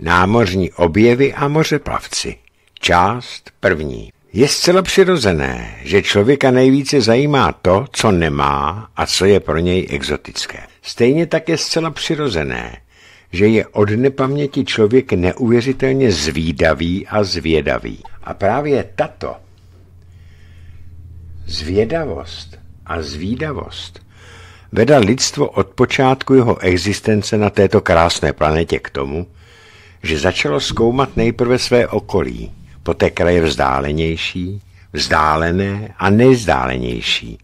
Námořní objevy a mořeplavci. Část první. Je zcela přirozené, že člověka nejvíce zajímá to, co nemá a co je pro něj exotické. Stejně tak je zcela přirozené, že je od nepaměti člověk neuvěřitelně zvídavý a zvědavý. A právě tato zvědavost a zvídavost vedla lidstvo od počátku jeho existence na této krásné planetě k tomu, že začalo zkoumat nejprve své okolí, poté kraje vzdálenější, vzdálené a nejzdálenější.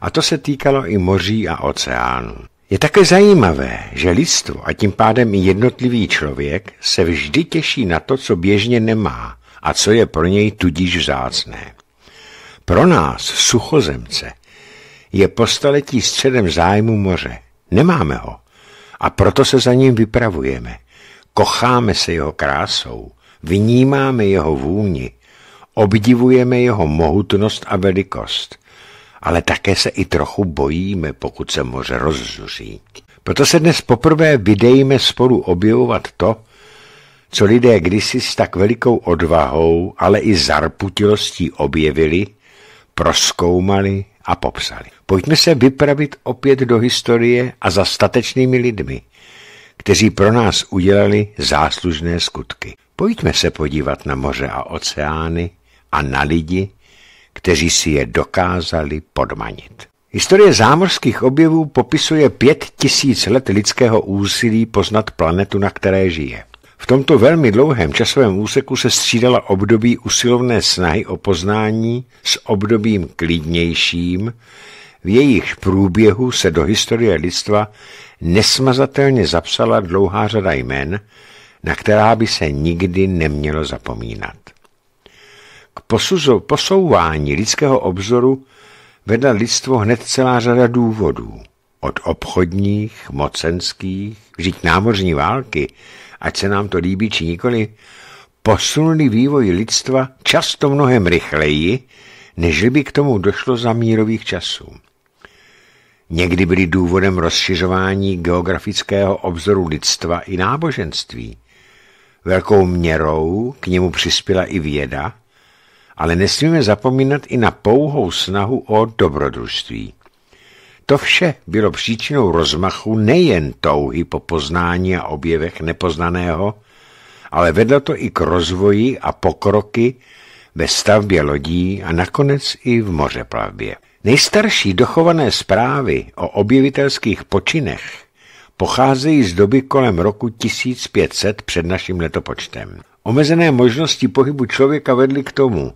A to se týkalo i moří a oceánu. Je také zajímavé, že lidstvo a tím pádem i jednotlivý člověk se vždy těší na to, co běžně nemá a co je pro něj tudíž vzácné. Pro nás, suchozemce, je po staletí středem zájmu moře. Nemáme ho a proto se za ním vypravujeme – kocháme se jeho krásou, vnímáme jeho vůni, obdivujeme jeho mohutnost a velikost, ale také se i trochu bojíme, pokud se moře rozzuří. Proto se dnes poprvé vydejme spolu objevovat to, co lidé kdysi s tak velikou odvahou, ale i zarputilostí objevili, proskoumali a popsali. Pojďme se vypravit opět do historie a za statečnými lidmi, kteří pro nás udělali záslužné skutky. Pojďme se podívat na moře a oceány a na lidi, kteří si je dokázali podmanit. Historie zámořských objevů popisuje pět tisíc let lidského úsilí poznat planetu, na které žije. V tomto velmi dlouhém časovém úseku se střídala období usilovné snahy o poznání s obdobím klidnějším, v jejichž průběhu se do historie lidstva nesmazatelně zapsala dlouhá řada jmen, na která by se nikdy nemělo zapomínat. K posuzu, posouvání lidského obzoru vedla lidstvo hned celá řada důvodů. Od obchodních, mocenských, vždyť námořní války, ať se nám to líbí či nikoli, posunuli vývoj lidstva často mnohem rychleji, než by k tomu došlo za mírových časů. Někdy byly důvodem rozšiřování geografického obzoru lidstva i náboženství. Velkou měrou k němu přispěla i věda, ale nesmíme zapomínat i na pouhou snahu o dobrodružství. To vše bylo příčinou rozmachu nejen touhy po poznání a objevech nepoznaného, ale vedlo to i k rozvoji a pokroky ve stavbě lodí a nakonec i v mořeplavbě. Nejstarší dochované zprávy o objevitelských počinech pocházejí z doby kolem roku 1500 před naším letopočtem. Omezené možnosti pohybu člověka vedly k tomu,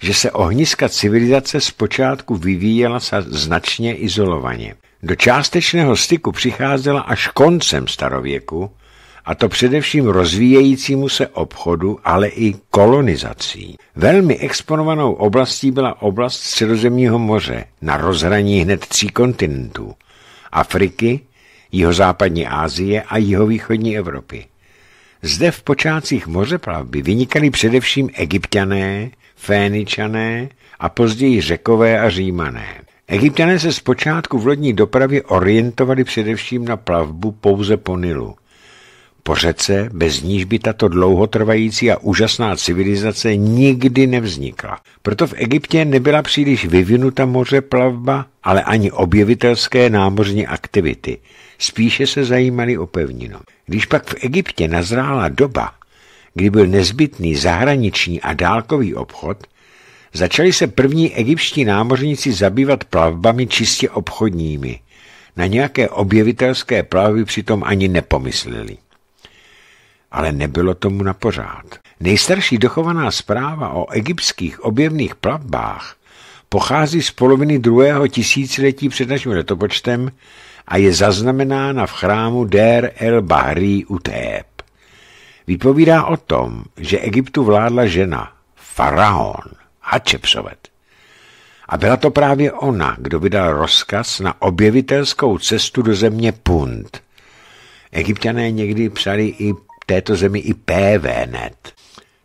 že se ohniska civilizace zpočátku vyvíjela značně izolovaně. Do částečného styku přicházela až koncem starověku a to především rozvíjejícímu se obchodu, ale i kolonizací. Velmi exponovanou oblastí byla oblast Středozemního moře na rozhraní hned tří kontinentů Afriky, jihozápadní Asie a jihovýchodní Evropy. Zde v počátcích mořeplavby vynikali především egyptiané, féničané a později řekové a římané. Egyptiané se zpočátku v lodní dopravě orientovali především na plavbu pouze po Nilu po řece, bez níž by tato dlouhotrvající a úžasná civilizace nikdy nevznikla. Proto v Egyptě nebyla příliš vyvinuta moře plavba, ale ani objevitelské námořní aktivity. Spíše se zajímali o pevninu. Když pak v Egyptě nazrála doba, kdy byl nezbytný zahraniční a dálkový obchod, začali se první egyptští námořníci zabývat plavbami čistě obchodními. Na nějaké objevitelské plavby přitom ani nepomysleli ale nebylo tomu pořád. Nejstarší dochovaná zpráva o egyptských objevných plavbách pochází z poloviny druhého tisíciletí před naším letopočtem a je zaznamenána v chrámu Der el Bahri u Téb. Vypovídá o tom, že Egyptu vládla žena, faraon, Hatshepsut. A byla to právě ona, kdo vydal rozkaz na objevitelskou cestu do země Punt. Egyptané někdy psali i této zemi i PVNet.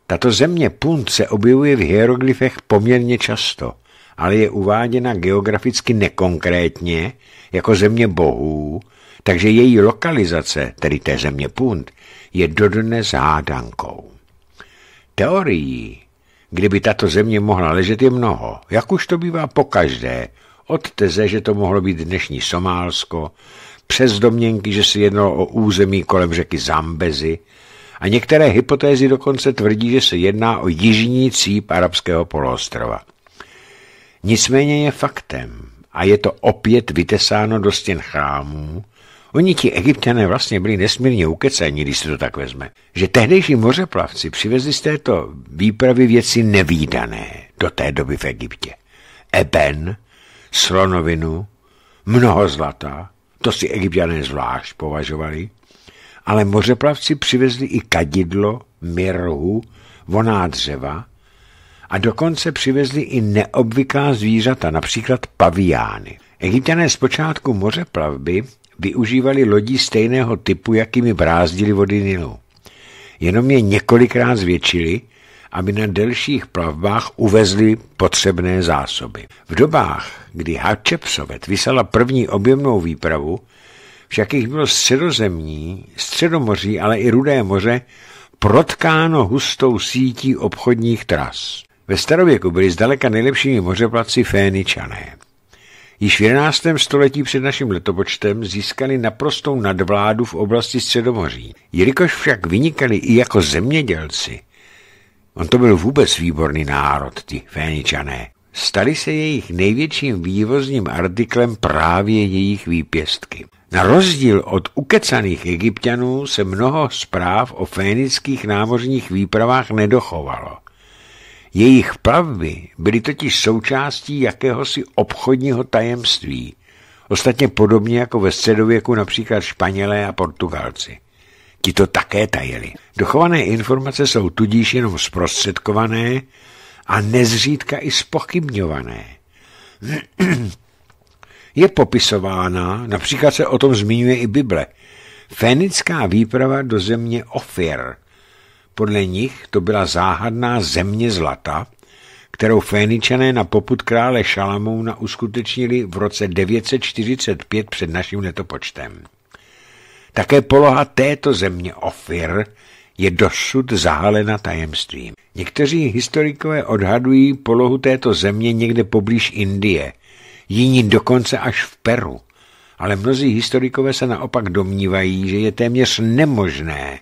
Tato země Punt se objevuje v hieroglyfech poměrně často, ale je uváděna geograficky nekonkrétně jako země bohů, takže její lokalizace, tedy té země Punt, je dodnes hádankou. Teorií, kdyby tato země mohla ležet, je mnoho, jak už to bývá pokaždé, od teze, že to mohlo být dnešní Somálsko, přes domněnky, že se jednalo o území kolem řeky Zambezi a některé hypotézy dokonce tvrdí, že se jedná o jižní cíp arabského poloostrova. Nicméně je faktem a je to opět vytesáno do stěn chrámů, Oni ti egyptiané vlastně byli nesmírně ukecení, když se to tak vezme, že tehdejší mořeplavci přivezli z této výpravy věci nevýdané do té doby v Egyptě. Eben, slonovinu, mnoho zlata, to si egyptiané zvlášť považovali. Ale mořeplavci přivezli i kadidlo, mirhu, voná dřeva a dokonce přivezli i neobvyklá zvířata, například pavijány. Egyptiané počátku mořeplavby využívali lodí stejného typu, jakými brázdili vody Nilu. Jenom je několikrát zvětšili – aby na delších plavbách uvezli potřebné zásoby. V dobách, kdy Hatshepsovet vysala první objemnou výpravu, však jich bylo středozemní, středomoří, ale i rudé moře protkáno hustou sítí obchodních tras. Ve starověku byli zdaleka nejlepšími mořeplaci Féničané. Již v 11. století před naším letopočtem získali naprostou nadvládu v oblasti Středomoří. Jelikož však vynikali i jako zemědělci, On to byl vůbec výborný národ, ty Féničané. Stali se jejich největším vývozním artiklem právě jejich výpěstky. Na rozdíl od ukecaných egyptianů se mnoho zpráv o fénických námořních výpravách nedochovalo. Jejich plavby byly totiž součástí jakéhosi obchodního tajemství, ostatně podobně jako ve středověku například Španělé a Portugalci. Ti to také tajili. Dochované informace jsou tudíž jenom zprostředkované a nezřídka i spochybňované. Je popisována, například se o tom zmiňuje i Bible, fenická výprava do země Ofir. Podle nich to byla záhadná země zlata, kterou Féničané na poput krále Šalamouna uskutečnili v roce 945 před naším letopočtem. Také poloha této země Ofir je dosud zahalena tajemstvím. Někteří historikové odhadují polohu této země někde poblíž Indie, jiní dokonce až v Peru. Ale mnozí historikové se naopak domnívají, že je téměř nemožné,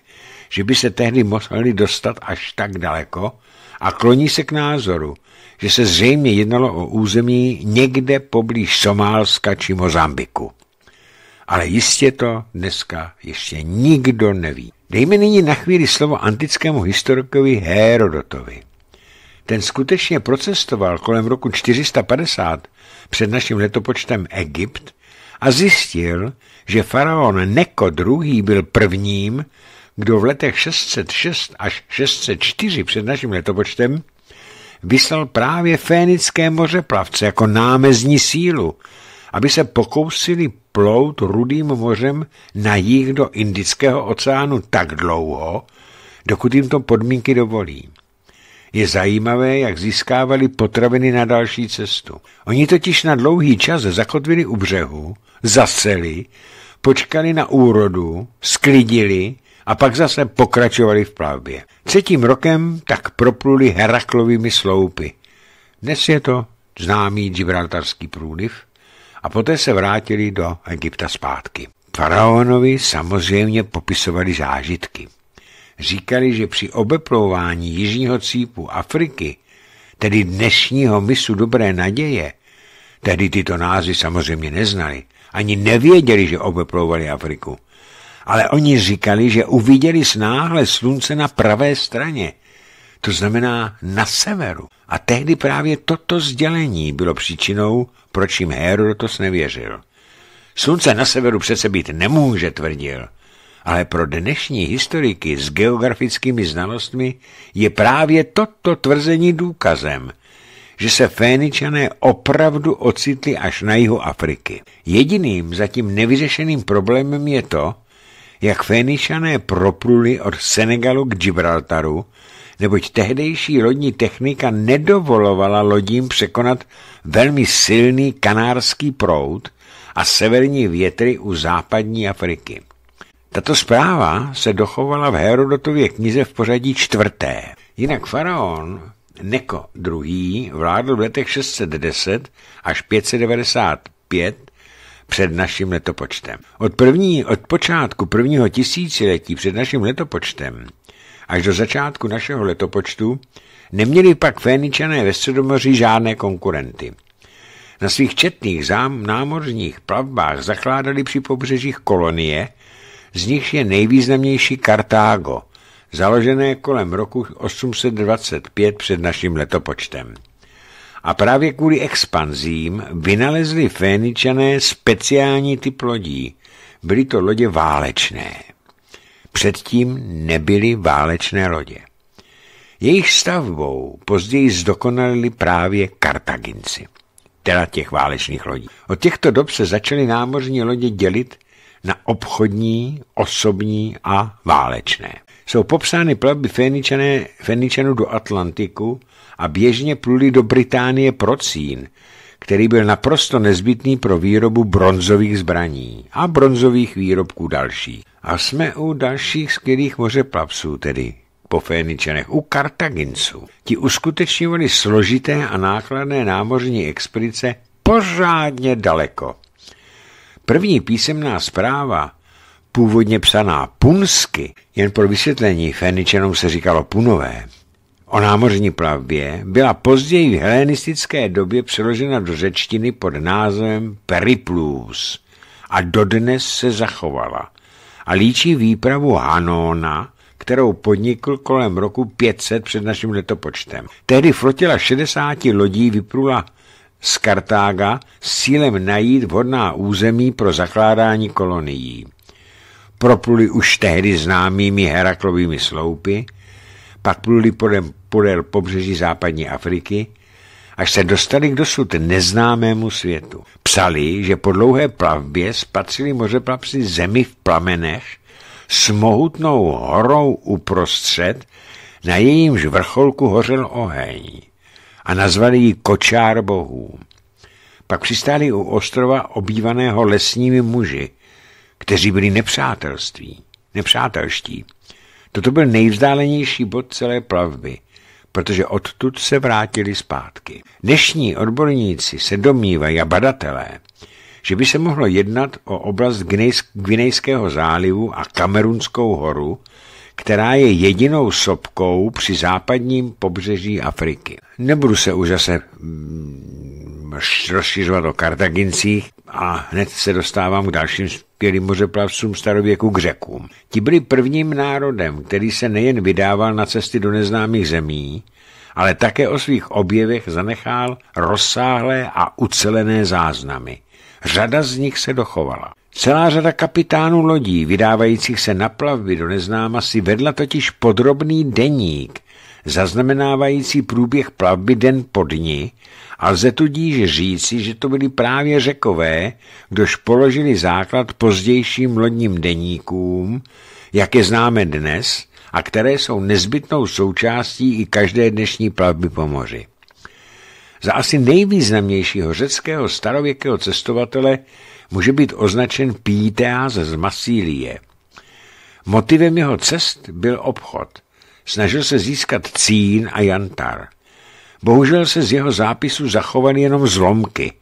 že by se tehdy mohli dostat až tak daleko a kloní se k názoru, že se zřejmě jednalo o území někde poblíž Somálska či Mozambiku ale jistě to dneska ještě nikdo neví. Dejme nyní na chvíli slovo antickému historikovi Herodotovi. Ten skutečně procestoval kolem roku 450 před naším letopočtem Egypt a zjistil, že faraon Neko II. byl prvním, kdo v letech 606 až 604 před naším letopočtem vyslal právě Fénické mořeplavce jako námezní sílu, aby se pokousili plout rudým mořem na jih do Indického oceánu tak dlouho, dokud jim to podmínky dovolí. Je zajímavé, jak získávali potraviny na další cestu. Oni totiž na dlouhý čas zakotvili u břehu, zaseli, počkali na úrodu, sklidili a pak zase pokračovali v plavbě. Třetím rokem tak propluli Heraklovými sloupy. Dnes je to známý gibraltarský průliv, a poté se vrátili do Egypta zpátky. Faraonovi samozřejmě popisovali zážitky. Říkali, že při obeplování jižního cípu Afriky, tedy dnešního misu Dobré naděje, tedy tyto názvy samozřejmě neznali, ani nevěděli, že obeplouvali Afriku. Ale oni říkali, že uviděli snáhle slunce na pravé straně – to znamená na severu. A tehdy právě toto sdělení bylo příčinou, proč jim Herodotos nevěřil. Slunce na severu přece být nemůže, tvrdil. Ale pro dnešní historiky s geografickými znalostmi je právě toto tvrzení důkazem, že se Féničané opravdu ocitli až na jihu Afriky. Jediným zatím nevyřešeným problémem je to, jak Féničané propluli od Senegalu k Gibraltaru neboť tehdejší lodní technika nedovolovala lodím překonat velmi silný kanárský proud a severní větry u západní Afriky. Tato zpráva se dochovala v Herodotově knize v pořadí čtvrté. Jinak faraon Neko II. vládl v letech 610 až 595 před naším letopočtem. Od, první, od počátku prvního tisíciletí před naším letopočtem až do začátku našeho letopočtu, neměli pak Féničané ve Středomoří žádné konkurenty. Na svých četných zám, námořních plavbách zakládali při pobřežích kolonie, z nichž je nejvýznamnější Kartágo, založené kolem roku 825 před naším letopočtem. A právě kvůli expanzím vynalezli Féničané speciální typ lodí. Byly to lodě válečné. Předtím nebyly válečné lodě. Jejich stavbou později zdokonalili právě Kartaginci, teda těch válečných lodí. Od těchto dob se začaly námořní lodě dělit na obchodní, osobní a válečné. Jsou popsány plavby Feničanů do Atlantiku a běžně pluli do Británie pro cín který byl naprosto nezbytný pro výrobu bronzových zbraní a bronzových výrobků další. A jsme u dalších skvělých mořeplavců, tedy po Féničanech, u Kartaginců. Ti uskutečňovali složité a nákladné námořní expedice pořádně daleko. První písemná zpráva, původně psaná punsky, jen pro vysvětlení Féničanům se říkalo punové, o námořní plavbě byla později v helenistické době přeložena do řečtiny pod názvem Periplus a dodnes se zachovala a líčí výpravu Hanona, kterou podnikl kolem roku 500 před naším letopočtem. Tehdy flotila 60 lodí vyplula z Kartága s cílem najít vhodná území pro zakládání kolonií. Propluli už tehdy známými Heraklovými sloupy, pak pluli podél, pobřeží západní Afriky, až se dostali k dosud neznámému světu. Psali, že po dlouhé plavbě spatřili mořeplavci zemi v plamenech s mohutnou horou uprostřed, na jejímž vrcholku hořel oheň a nazvali ji Kočár bohů. Pak přistáli u ostrova obývaného lesními muži, kteří byli nepřátelství, nepřátelští. Toto byl nejvzdálenější bod celé plavby, protože odtud se vrátili zpátky. Dnešní odborníci se domnívají a badatelé, že by se mohlo jednat o oblast Gvinejského zálivu a Kamerunskou horu, která je jedinou sopkou při západním pobřeží Afriky. Nebudu se už zase mm, rozšiřovat o Kartagincích a hned se dostávám k dalším skvělým mořeplavcům starověku k řekům. Ti byli prvním národem, který se nejen vydával na cesty do neznámých zemí, ale také o svých objevech zanechal rozsáhlé a ucelené záznamy. Řada z nich se dochovala. Celá řada kapitánů lodí, vydávajících se na plavby do neznáma, si vedla totiž podrobný deník, zaznamenávající průběh plavby den po dni a lze tudíž říci, že to byli právě řekové, kdož položili základ pozdějším lodním deníkům, jak je známe dnes a které jsou nezbytnou součástí i každé dnešní plavby po moři. Za asi nejvýznamnějšího řeckého starověkého cestovatele může být označen Píteas z Masílie. Motivem jeho cest byl obchod – snažil se získat cín a jantar. Bohužel se z jeho zápisu zachovaly jenom zlomky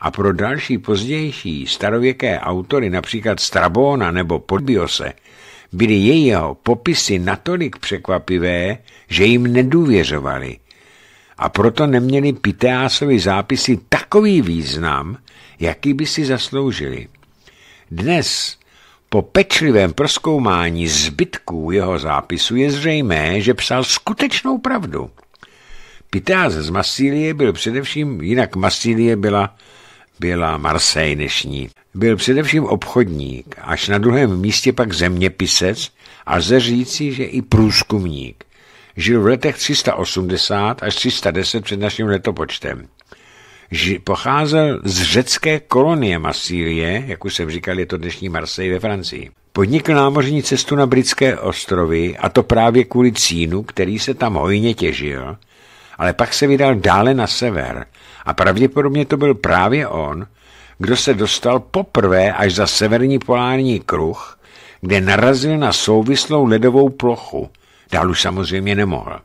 a pro další pozdější starověké autory, například Strabona nebo Podbiose, byly jeho popisy natolik překvapivé, že jim nedůvěřovali. A proto neměli Piteásovi zápisy takový význam, jaký by si zasloužili. Dnes po pečlivém proskoumání zbytků jeho zápisu je zřejmé, že psal skutečnou pravdu. Pitáze z Masílie byl především, jinak Masílie byla, byla Marsej dnešní. Byl především obchodník, až na druhém místě pak zeměpisec a lze říci, že i průzkumník. Žil v letech 380 až 310 před naším letopočtem pocházel z řecké kolonie Masílie, jak už jsem říkal, je to dnešní Marseille ve Francii. Podnikl námořní cestu na britské ostrovy, a to právě kvůli cínu, který se tam hojně těžil, ale pak se vydal dále na sever a pravděpodobně to byl právě on, kdo se dostal poprvé až za severní polární kruh, kde narazil na souvislou ledovou plochu. Dál už samozřejmě nemohl.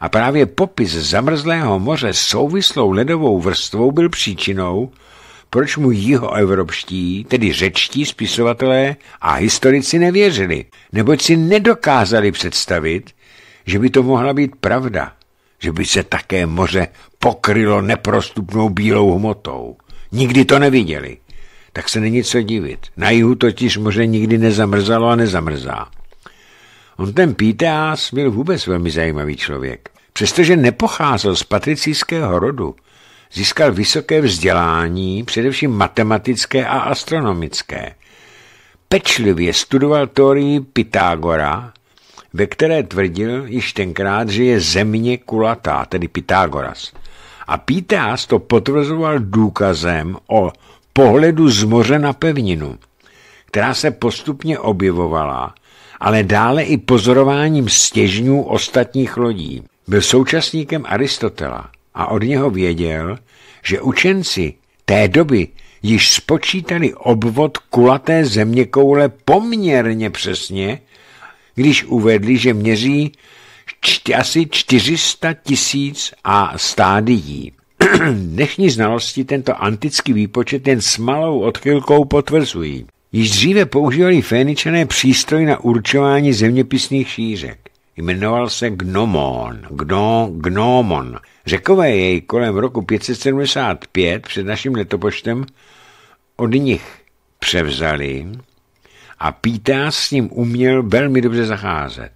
A právě popis zamrzlého moře souvislou ledovou vrstvou byl příčinou, proč mu jihoevropští, tedy řečtí spisovatelé a historici nevěřili, neboť si nedokázali představit, že by to mohla být pravda, že by se také moře pokrylo neprostupnou bílou hmotou. Nikdy to neviděli. Tak se není co divit. Na jihu totiž moře nikdy nezamrzalo a nezamrzá. On ten Píteás byl vůbec velmi zajímavý člověk. Přestože nepocházel z patricijského rodu, získal vysoké vzdělání, především matematické a astronomické. Pečlivě studoval teorii Pythagora, ve které tvrdil již tenkrát, že je země kulatá, tedy Pythagoras. A Píteás to potvrzoval důkazem o pohledu z moře na pevninu, která se postupně objevovala ale dále i pozorováním stěžňů ostatních lodí. Byl současníkem Aristotela a od něho věděl, že učenci té doby již spočítali obvod kulaté zeměkoule poměrně přesně, když uvedli, že měří čty, asi 400 tisíc a stádií. Dnešní znalosti tento antický výpočet jen s malou odchylkou potvrzují. Již dříve používali Féničané přístroj na určování zeměpisných šířek. Jmenoval se Gnomon, Gno, Gnomon. Řekové jej kolem roku 575 před naším letopočtem od nich převzali a Pítá s ním uměl velmi dobře zacházet.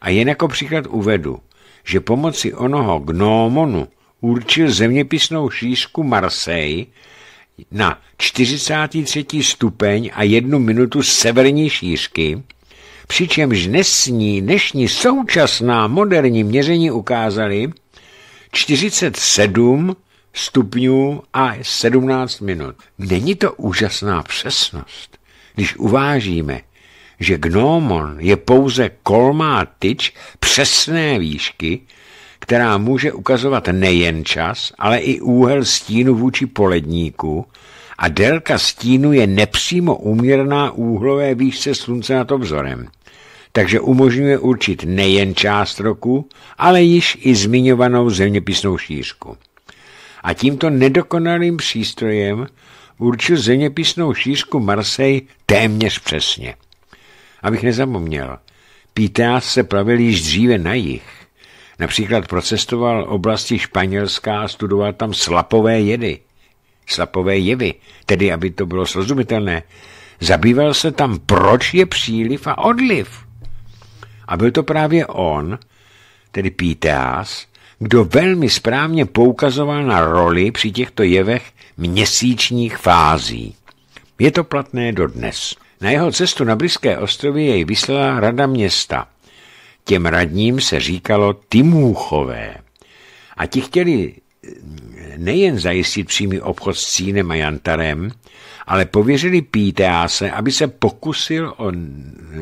A jen jako příklad uvedu, že pomocí onoho Gnomonu určil zeměpisnou šířku Marseille na 43. stupeň a jednu minutu severní šířky, přičemž dnesní, dnešní současná moderní měření ukázaly 47 stupňů a 17 minut. Není to úžasná přesnost, když uvážíme, že gnomon je pouze kolmá tyč přesné výšky která může ukazovat nejen čas, ale i úhel stínu vůči poledníku a délka stínu je nepřímo úměrná úhlové výšce slunce nad obzorem, takže umožňuje určit nejen část roku, ale již i zmiňovanou zeměpisnou šířku. A tímto nedokonalým přístrojem určil zeměpisnou šířku Marsej téměř přesně. Abych nezapomněl, Pítá se plavil již dříve na jich Například procestoval oblasti Španělská a studoval tam slapové jedy, slapové jevy, tedy aby to bylo srozumitelné. Zabýval se tam, proč je příliv a odliv. A byl to právě on, tedy Píteas, kdo velmi správně poukazoval na roli při těchto jevech měsíčních fází. Je to platné dodnes. Na jeho cestu na Blízké ostrovy jej vyslala rada města – Těm radním se říkalo Timůchové. A ti chtěli eh, nejen zajistit přímý obchod s Cínem a Jantarem, ale pověřili Píteáse, aby se pokusil o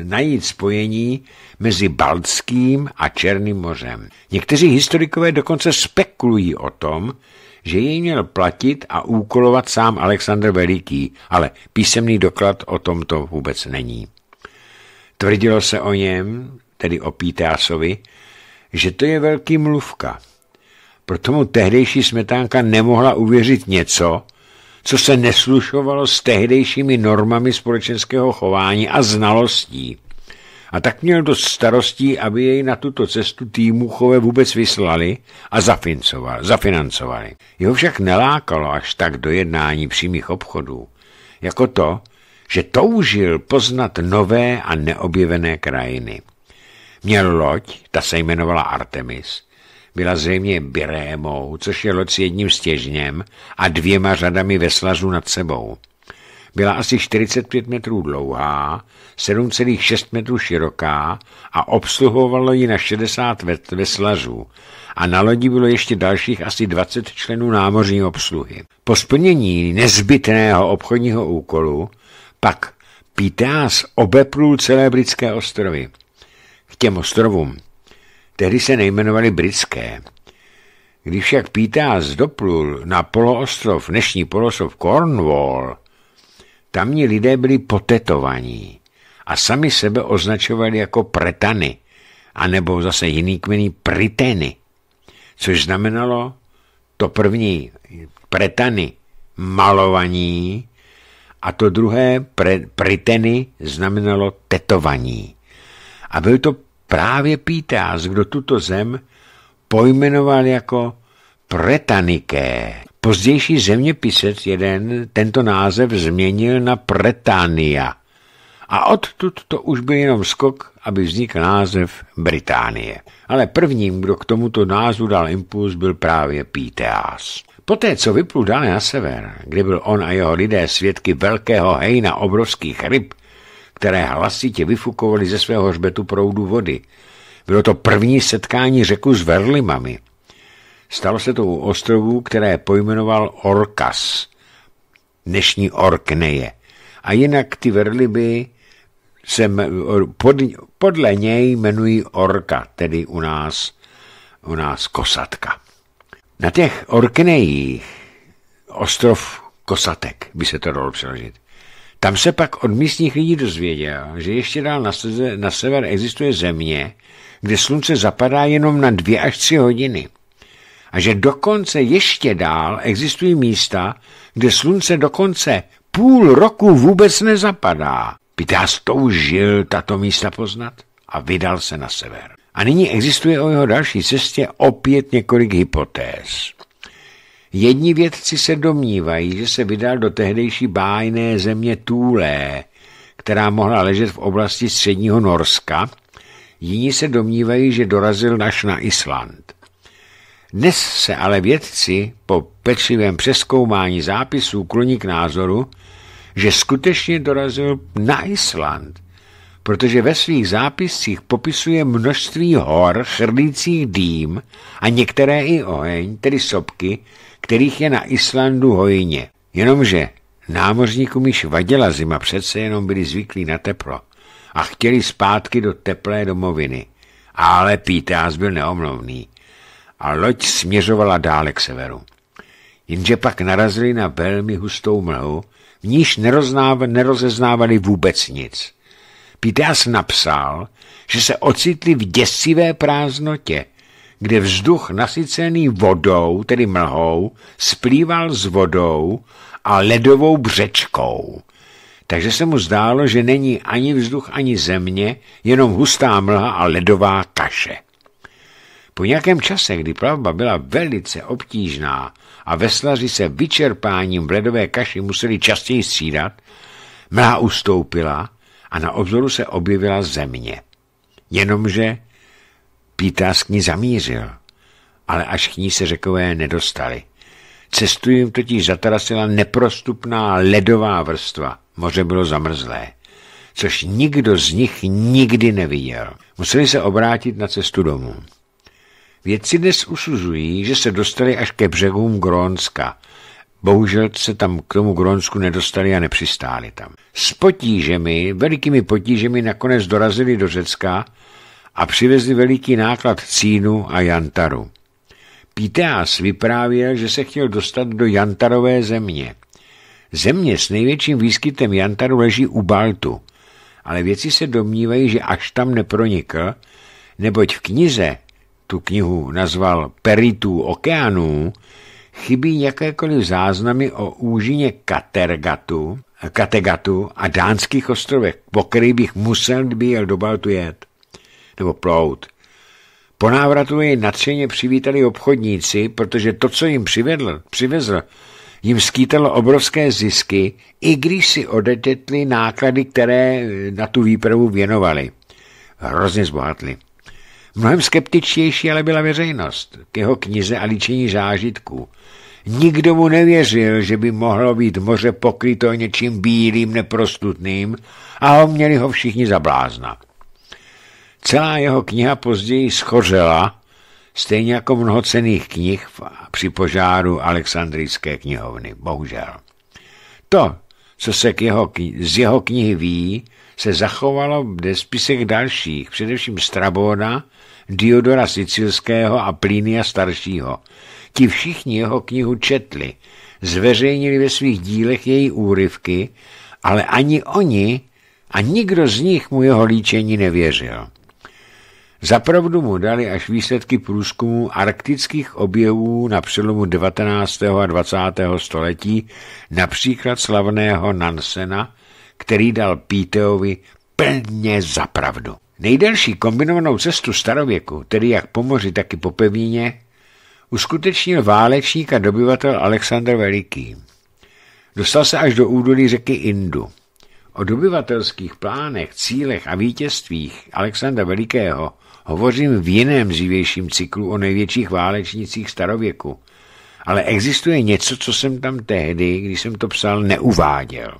najít spojení mezi Baltským a Černým mořem. Někteří historikové dokonce spekulují o tom, že jej měl platit a úkolovat sám Alexandr Veliký, ale písemný doklad o tomto vůbec není. Tvrdilo se o něm, tedy o Pításovi, že to je velký mluvka. Proto mu tehdejší smetánka nemohla uvěřit něco, co se neslušovalo s tehdejšími normami společenského chování a znalostí. A tak měl dost starostí, aby jej na tuto cestu Týmuchové vůbec vyslali a zafinancovali. Jeho však nelákalo až tak do jednání přímých obchodů, jako to, že toužil poznat nové a neobjevené krajiny. Měl loď, ta se jmenovala Artemis, byla zřejmě Birémou, což je loď s jedním stěžněm a dvěma řadami veslařů nad sebou. Byla asi 45 metrů dlouhá, 7,6 metrů široká a obsluhovalo ji na 60 veslařů a na lodi bylo ještě dalších asi 20 členů námořní obsluhy. Po splnění nezbytného obchodního úkolu pak Pitás obeplul celé britské ostrovy těm ostrovům. Tehdy se nejmenovaly britské. Když však Pítás doplul na poloostrov, dnešní poloostrov Cornwall, tamní lidé byli potetovaní a sami sebe označovali jako pretany, anebo zase jiný kmený priteny, což znamenalo to první pretany malovaní a to druhé pre, priteny znamenalo tetovaní. A byl to Právě Pítás, kdo tuto zem pojmenoval jako Pretaniké. Pozdější zeměpisec jeden tento název změnil na Pretania. A odtud to už byl jenom skok, aby vznikl název Británie. Ale prvním, kdo k tomuto názvu dal impuls, byl právě Píteás. Poté, co vyplul dále na sever, kde byl on a jeho lidé svědky velkého hejna obrovských ryb které hlasitě vyfukovaly ze svého hřbetu proudu vody. Bylo to první setkání řeku s verlimami. Stalo se to u ostrovů, které pojmenoval Orkas, dnešní Orkneje. A jinak ty verliby se pod, podle něj jmenují Orka, tedy u nás, u nás Kosatka. Na těch Orknejích ostrov Kosatek by se to dalo přeložit. Tam se pak od místních lidí dozvěděl, že ještě dál na, se na sever existuje země, kde slunce zapadá jenom na dvě až tři hodiny. A že dokonce ještě dál existují místa, kde slunce dokonce půl roku vůbec nezapadá. Pitás toužil tato místa poznat a vydal se na sever. A nyní existuje o jeho další cestě opět několik hypotéz. Jedni vědci se domnívají, že se vydal do tehdejší bájné země Tůlé, která mohla ležet v oblasti středního Norska, jiní se domnívají, že dorazil naš na Island. Dnes se ale vědci po pečlivém přeskoumání zápisů kloní k názoru, že skutečně dorazil na Island, protože ve svých zápiscích popisuje množství hor, chrlících dým a některé i oheň, tedy sopky, kterých je na Islandu hojně. Jenomže námořníkům již vadila zima, přece jenom byli zvyklí na teplo a chtěli zpátky do teplé domoviny. Ale Pítás byl neomlovný a loď směřovala dále k severu. Jenže pak narazili na velmi hustou mlhu, v níž nerozeznávali vůbec nic. Pítás napsal, že se ocitli v děsivé prázdnotě – kde vzduch nasycený vodou, tedy mlhou, splýval s vodou a ledovou břečkou. Takže se mu zdálo, že není ani vzduch, ani země, jenom hustá mlha a ledová kaše. Po nějakém čase, kdy plavba byla velice obtížná a veslaři se vyčerpáním v ledové kaši museli častěji střídat, mlha ustoupila a na obzoru se objevila země. Jenomže Pítas k ní zamířil, ale až k ní se řekové nedostali. Cestu jim totiž zatarasila neprostupná ledová vrstva. Moře bylo zamrzlé, což nikdo z nich nikdy neviděl. Museli se obrátit na cestu domů. Vědci dnes usuzují, že se dostali až ke břehům Grónska. Bohužel se tam k tomu Grónsku nedostali a nepřistáli tam. S potížemi, velikými potížemi nakonec dorazili do Řecka, a přivezli veliký náklad cínu a jantaru. Píteas vyprávěl, že se chtěl dostat do jantarové země. Země s největším výskytem jantaru leží u Baltu, ale věci se domnívají, že až tam nepronikl, neboť v knize, tu knihu nazval Peritů okeanů, chybí jakékoliv záznamy o úžině Katergatu, Kategatu a dánských ostrovech, po kterých bych musel, kdyby jel do Baltu jet nebo plout. Po návratu jej nadšeně přivítali obchodníci, protože to, co jim přivedl, přivezl, jim skýtalo obrovské zisky, i když si odetetli náklady, které eh, na tu výpravu věnovali. Hrozně zbohatli. Mnohem skeptičtější ale byla veřejnost k jeho knize a líčení zážitků. Nikdo mu nevěřil, že by mohlo být moře pokryto něčím bílým, neprostutným a ho měli ho všichni za blázna. Celá jeho kniha později schořela, stejně jako mnoho cených knih při požáru Alexandrijské knihovny, bohužel. To, co se k jeho, z jeho knihy ví, se zachovalo v spisech dalších, především Strabona, Diodora Sicilského a Plínia staršího. Ti všichni jeho knihu četli, zveřejnili ve svých dílech její úryvky, ale ani oni a nikdo z nich mu jeho líčení nevěřil. Zapravdu mu dali až výsledky průzkumu arktických objevů na přelomu 19. a 20. století, například slavného Nansena, který dal Píteovi plně zapravdu. Nejdelší kombinovanou cestu starověku, tedy jak po moři, tak i po pevíně, uskutečnil válečník a dobyvatel Alexandr Veliký. Dostal se až do údolí řeky Indu. O dobyvatelských plánech, cílech a vítězstvích Alexandra Velikého Hovořím v jiném dřívějším cyklu o největších válečnicích starověku. Ale existuje něco, co jsem tam tehdy, když jsem to psal, neuváděl.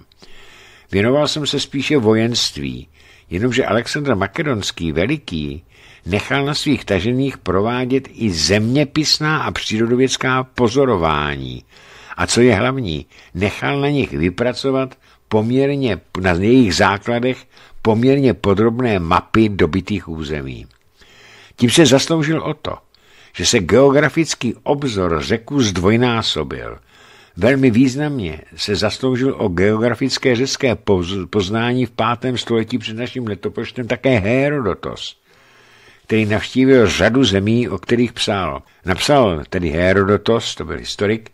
Věnoval jsem se spíše vojenství, jenomže Alexandr Makedonský veliký nechal na svých tažených provádět i zeměpisná a přírodovědská pozorování. A co je hlavní, nechal na nich vypracovat poměrně na jejich základech poměrně podrobné mapy dobitých území. Tím se zasloužil o to, že se geografický obzor řeku zdvojnásobil. Velmi významně se zasloužil o geografické řecké poznání v pátém století před naším letopočtem také Herodotos, který navštívil řadu zemí, o kterých psal. Napsal tedy Herodotos, to byl historik,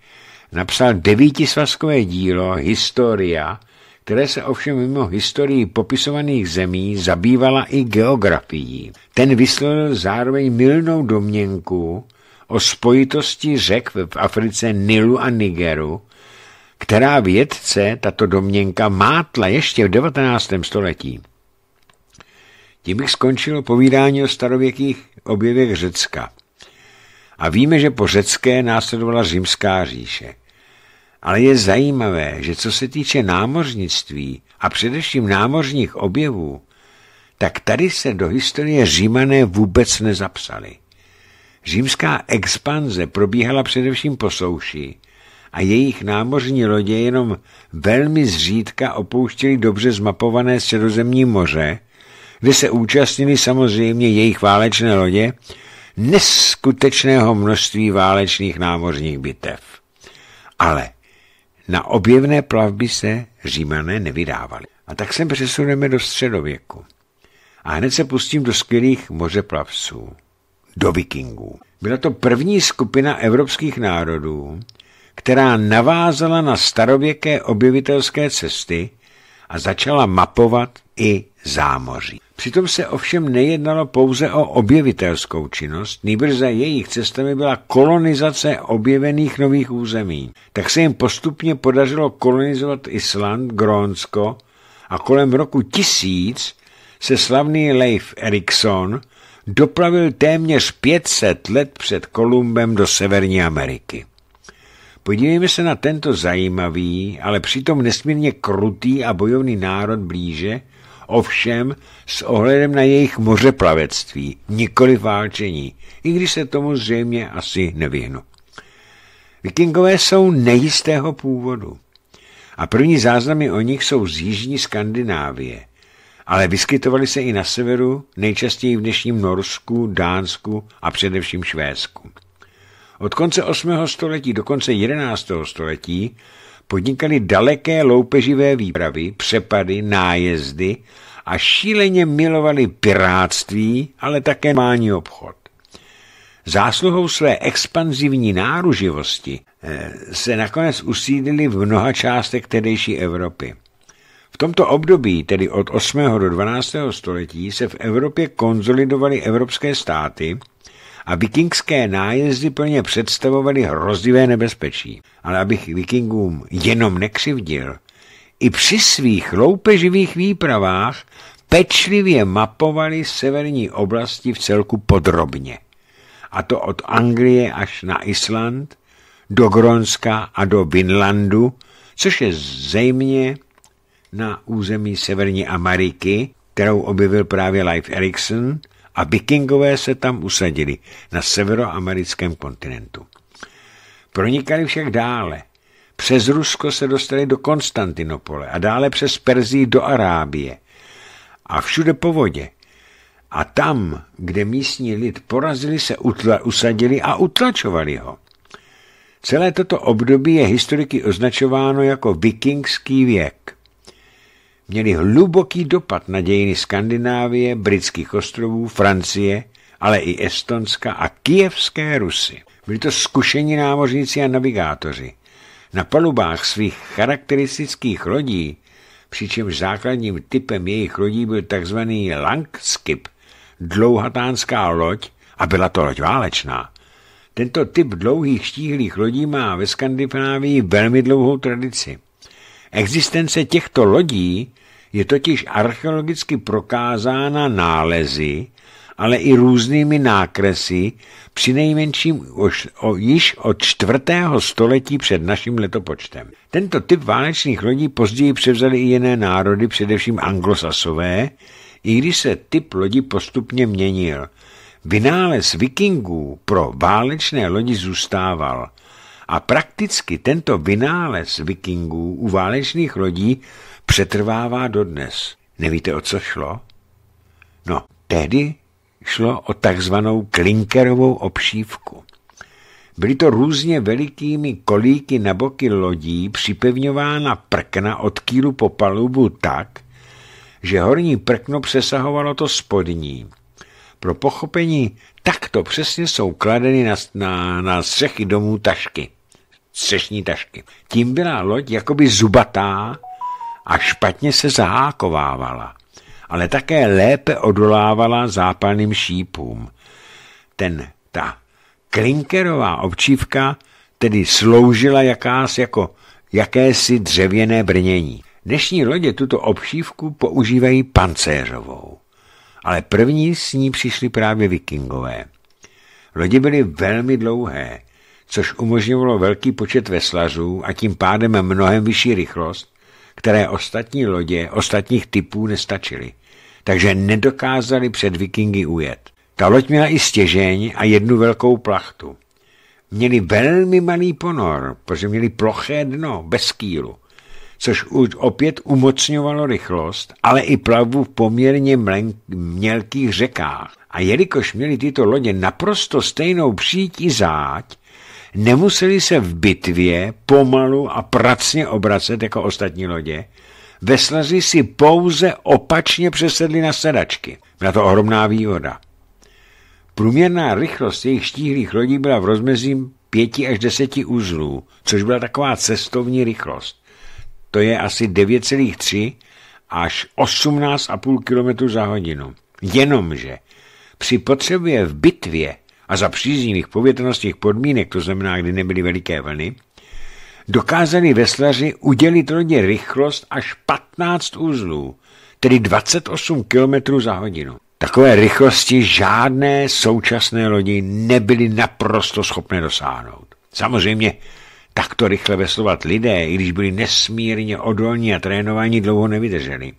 napsal devítisvazkové dílo Historia, které se ovšem mimo historii popisovaných zemí zabývala i geografií. Ten vyslovil zároveň milnou domněnku o spojitosti řek v Africe Nilu a Nigeru, která vědce, tato domněnka, mátla ještě v 19. století. Tím bych skončil povídání o starověkých objevech Řecka. A víme, že po řecké následovala římská říše. Ale je zajímavé, že co se týče námořnictví a především námořních objevů, tak tady se do historie římané vůbec nezapsali. Římská expanze probíhala především po souši a jejich námořní lodě jenom velmi zřídka opouštěly dobře zmapované středozemní moře, kde se účastnili samozřejmě jejich válečné lodě neskutečného množství válečných námořních bitev. Ale na objevné plavby se římané nevydávali. A tak se přesuneme do středověku. A hned se pustím do skvělých mořeplavců, do vikingů. Byla to první skupina evropských národů, která navázala na starověké objevitelské cesty a začala mapovat i zámoří. Přitom se ovšem nejednalo pouze o objevitelskou činnost, nýbrž za jejich cestami byla kolonizace objevených nových území. Tak se jim postupně podařilo kolonizovat Island, Grónsko a kolem roku tisíc se slavný Leif Erikson doplavil téměř 500 let před Kolumbem do Severní Ameriky. Podívejme se na tento zajímavý, ale přitom nesmírně krutý a bojovný národ blíže – ovšem s ohledem na jejich mořeplavectví, nikoli válčení, i když se tomu zřejmě asi nevyhnu. Vikingové jsou nejistého původu a první záznamy o nich jsou z jižní Skandinávie, ale vyskytovali se i na severu, nejčastěji v dnešním Norsku, Dánsku a především Švédsku. Od konce 8. století do konce 11. století podnikali daleké loupeživé výpravy, přepady, nájezdy a šíleně milovali piráctví, ale také mání obchod. Zásluhou své expanzivní náruživosti eh, se nakonec usídlili v mnoha částech tehdejší Evropy. V tomto období, tedy od 8. do 12. století, se v Evropě konzolidovaly evropské státy – a vikingské nájezdy pro ně představovaly hrozivé nebezpečí. Ale abych vikingům jenom nekřivdil, i při svých loupeživých výpravách pečlivě mapovali severní oblasti v celku podrobně. A to od Anglie až na Island, do Gronska a do Vinlandu, což je zejmě na území Severní Ameriky, kterou objevil právě Life Erikson, a vikingové se tam usadili na severoamerickém kontinentu. Pronikali však dále. Přes Rusko se dostali do Konstantinopole a dále přes Perzii do Arábie a všude po vodě. A tam, kde místní lid porazili, se utla, usadili a utlačovali ho. Celé toto období je historiky označováno jako vikingský věk měly hluboký dopad na dějiny Skandinávie, britských ostrovů, Francie, ale i Estonska a kijevské Rusy. Byli to zkušení námořníci a navigátoři. Na palubách svých charakteristických lodí, přičemž základním typem jejich lodí byl tzv. Langskip, dlouhatánská loď, a byla to loď válečná. Tento typ dlouhých štíhlých lodí má ve Skandinávii velmi dlouhou tradici. Existence těchto lodí je totiž archeologicky prokázána nálezy, ale i různými nákresy, přinejmenším už, o, již od čtvrtého století před naším letopočtem. Tento typ válečných lodí později převzali i jiné národy, především anglosasové, i když se typ lodí postupně měnil. Vynález vikingů pro válečné lodi zůstával – a prakticky tento vynález vikingů u válečných lodí přetrvává dodnes. Nevíte, o co šlo? No, tehdy šlo o takzvanou klinkerovou obšívku. Byly to různě velikými kolíky na boky lodí připevňována prkna od kýlu po palubu tak, že horní prkno přesahovalo to spodní. Pro pochopení takto přesně jsou kladeny na, na, na střechy domů tašky střešní tašky. Tím byla loď jakoby zubatá a špatně se zahákovávala, ale také lépe odolávala zápalným šípům. Ten, ta klinkerová občívka tedy sloužila jakás jako jakési dřevěné brnění. Dnešní lodě tuto obšívku používají pancéřovou, ale první s ní přišli právě vikingové. Lodě byly velmi dlouhé, což umožňovalo velký počet veslařů a tím pádem mnohem vyšší rychlost, které ostatní lodě ostatních typů nestačily. Takže nedokázali před vikingy ujet. Ta loď měla i stěžeň a jednu velkou plachtu. Měli velmi malý ponor, protože měli ploché dno, bez kýlu, což už opět umocňovalo rychlost, ale i plavbu v poměrně mělkých řekách. A jelikož měli tyto lodě naprosto stejnou přijít i záď, nemuseli se v bitvě pomalu a pracně obracet jako ostatní lodě, veslaři si pouze opačně přesedli na sedačky. Byla to ohromná výhoda. Průměrná rychlost jejich štíhlých lodí byla v rozmezí 5 až 10 uzlů, což byla taková cestovní rychlost. To je asi 9,3 až 18,5 km za hodinu. Jenomže při potřebě v bitvě a za příznivých povětrnostních podmínek, to znamená, kdy nebyly veliké vlny, dokázali veslaři udělit rodně rychlost až 15 uzlů, tedy 28 km za hodinu. Takové rychlosti žádné současné lodi nebyly naprosto schopné dosáhnout. Samozřejmě takto rychle veslovat lidé, i když byli nesmírně odolní a trénovaní, dlouho nevydrželi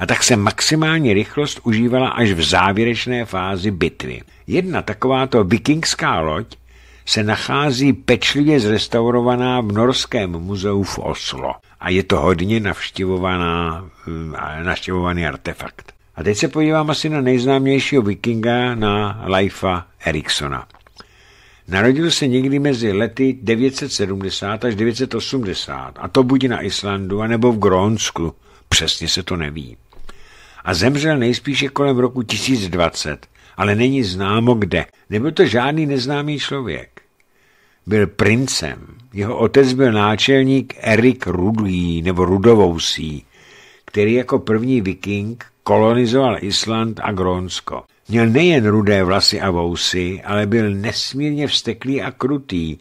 a tak se maximální rychlost užívala až v závěrečné fázi bitvy. Jedna takováto vikingská loď se nachází pečlivě zrestaurovaná v Norském muzeu v Oslo a je to hodně navštěvovaná, hm, navštěvovaný artefakt. A teď se podívám asi na nejznámějšího vikinga na Leifa Eriksona. Narodil se někdy mezi lety 970 až 980, a to buď na Islandu, anebo v Grónsku. Přesně se to neví a zemřel nejspíše kolem roku 1020, ale není známo kde. Nebyl to žádný neznámý člověk. Byl princem. Jeho otec byl náčelník Erik Rudlí nebo Rudovousí, který jako první viking kolonizoval Island a Grónsko. Měl nejen rudé vlasy a vousy, ale byl nesmírně vsteklý a krutý,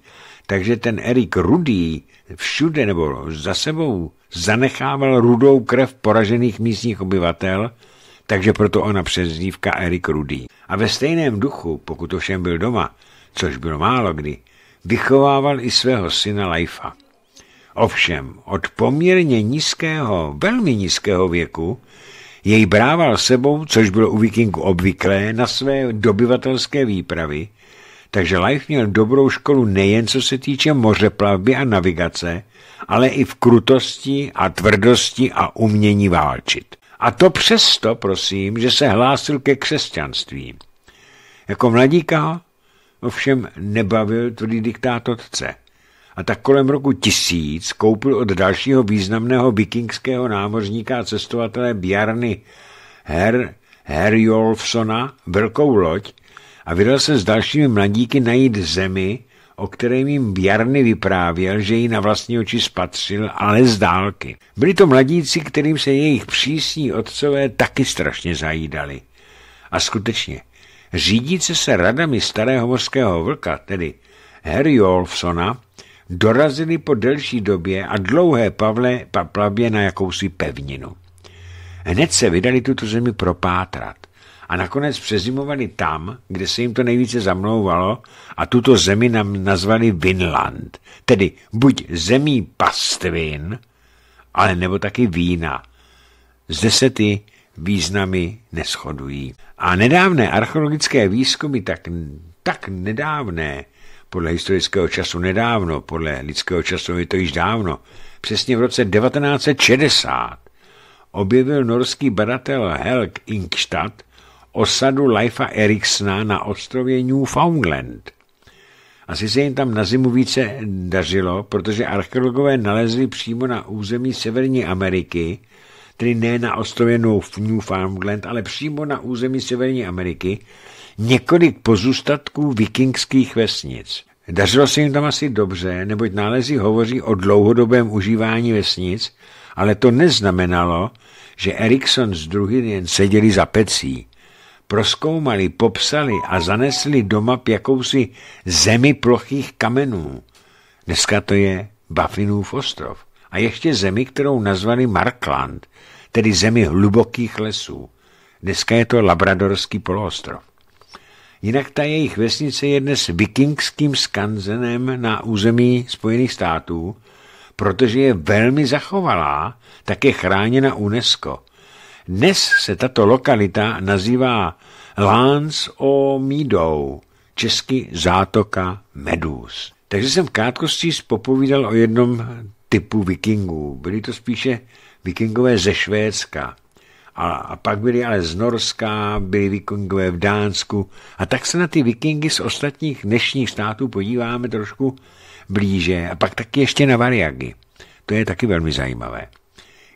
takže ten Erik Rudý všude nebo za sebou zanechával rudou krev poražených místních obyvatel, takže proto ona přezdívka Erik Rudý. A ve stejném duchu, pokud ovšem byl doma, což bylo málo kdy, vychovával i svého syna Lajfa. Ovšem, od poměrně nízkého, velmi nízkého věku, jej brával sebou, což bylo u vikingů obvyklé, na své dobyvatelské výpravy, takže Life měl dobrou školu nejen co se týče mořeplavby a navigace, ale i v krutosti a tvrdosti a umění válčit. A to přesto, prosím, že se hlásil ke křesťanství. Jako mladíka ovšem nebavil tvrdý diktát otce. A tak kolem roku tisíc koupil od dalšího významného vikingského námořníka a cestovatele Bjarny Her Herjolfsona velkou loď, a vydal se s dalšími mladíky najít zemi, o které jim Bjarny vyprávěl, že ji na vlastní oči spatřil, ale z dálky. Byli to mladíci, kterým se jejich přísní otcové taky strašně zajídali. A skutečně, řídíce se radami starého mořského vlka, tedy Harry Olfsona, dorazili po delší době a dlouhé pavle paplavě na jakousi pevninu. Hned se vydali tuto zemi propátrat a nakonec přezimovali tam, kde se jim to nejvíce zamlouvalo a tuto zemi nám nazvali Vinland, tedy buď zemí pastvin, ale nebo taky vína. Zde se ty významy neschodují. A nedávné archeologické výzkumy, tak, tak nedávné, podle historického času nedávno, podle lidského času je to již dávno, přesně v roce 1960, objevil norský badatel Helg Ingstad osadu Laifa Eriksna na ostrově Newfoundland. Asi se jim tam na zimu více dařilo, protože archeologové nalezli přímo na území Severní Ameriky, tedy ne na ostrově Newfoundland, ale přímo na území Severní Ameriky, několik pozůstatků vikingských vesnic. Dařilo se jim tam asi dobře, neboť nálezy hovoří o dlouhodobém užívání vesnic, ale to neznamenalo, že Erikson z druhým jen seděli za pecí proskoumali, popsali a zanesli do map jakousi zemi plochých kamenů. Dneska to je Buffinův ostrov. A ještě zemi, kterou nazvali Markland, tedy zemi hlubokých lesů. Dneska je to Labradorský poloostrov. Jinak ta jejich vesnice je dnes vikingským skanzenem na území Spojených států, protože je velmi zachovalá, tak je chráněna UNESCO. Dnes se tato lokalita nazývá Láns o Mídou, česky zátoka Medus. Takže jsem v krátkosti popovídal o jednom typu vikingů. Byli to spíše vikingové ze Švédska. A, a pak byli ale z Norska, byli vikingové v Dánsku. A tak se na ty vikingy z ostatních dnešních států podíváme trošku blíže. A pak taky ještě na variagy. To je taky velmi zajímavé.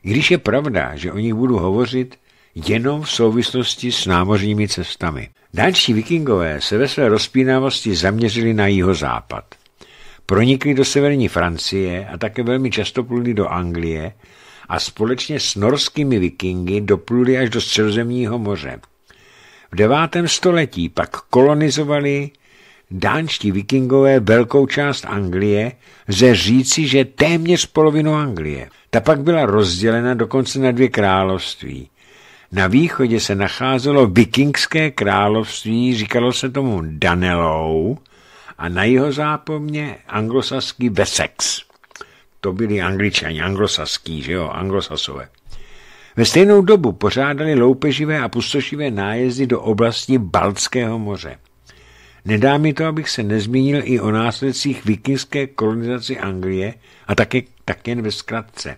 I když je pravda, že o nich budu hovořit jenom v souvislosti s námořními cestami. Dánští vikingové se ve své rozpínavosti zaměřili na jihozápad. Pronikli do severní Francie a také velmi často pluli do Anglie a společně s norskými vikingy dopluli až do středozemního moře. V devátém století pak kolonizovali dánští vikingové velkou část Anglie, ze říci, že téměř polovinu Anglie. Ta pak byla rozdělena dokonce na dvě království. Na východě se nacházelo vikingské království, říkalo se tomu Danelou, a na jeho zápomně anglosaský Wessex. To byli angličani, anglosaský, že jo, anglosasové. Ve stejnou dobu pořádali loupeživé a pustošivé nájezdy do oblasti Baltského moře. Nedá mi to, abych se nezmínil i o následcích vikingské kolonizace Anglie a také, tak jen ve zkratce.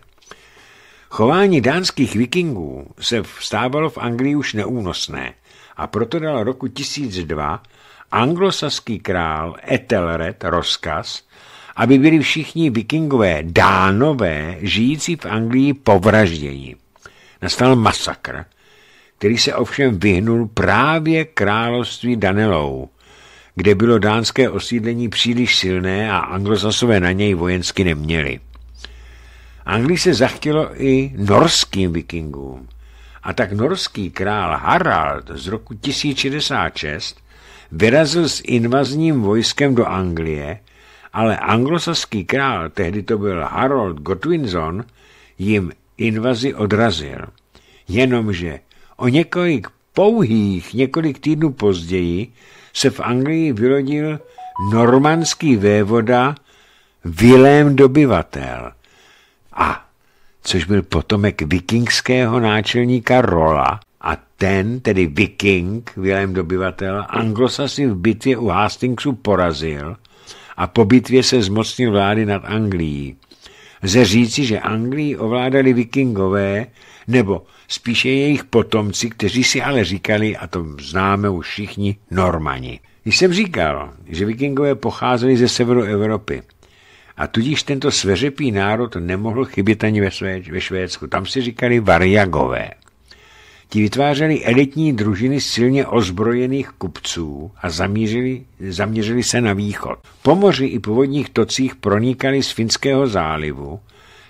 Chování dánských vikingů se vstávalo v Anglii už neúnosné a proto dal roku 1002 anglosaský král Ethelred rozkaz, aby byli všichni vikingové dánové žijící v Anglii povražděni. Nastal masakr, který se ovšem vyhnul právě království Danelou, kde bylo dánské osídlení příliš silné a anglosasové na něj vojensky neměli. Anglii se zachtělo i norským vikingům. A tak norský král Harald z roku 1066 vyrazil s invazním vojskem do Anglie, ale anglosaský král, tehdy to byl Harold Godwinson, jim invazi odrazil. Jenomže o několik pouhých několik týdnů později se v Anglii vyrodil normandský vévoda Vilém dobyvatel a což byl potomek vikingského náčelníka Rola a ten, tedy viking, Vilém dobyvatel, anglosasy v bitvě u Hastingsu porazil a po bitvě se zmocnil vlády nad Anglií. Lze říci, že Anglii ovládali vikingové, nebo spíše jejich potomci, kteří si ale říkali, a to známe už všichni, Normani. Když jsem říkal, že vikingové pocházeli ze severu Evropy, a tudíž tento sveřepý národ nemohl chybět ani ve, své, ve Švédsku. Tam si říkali variagové. Ti vytvářeli elitní družiny silně ozbrojených kupců a zamířili, zaměřili se na východ. Po moři i po vodních tocích pronikali z Finského zálivu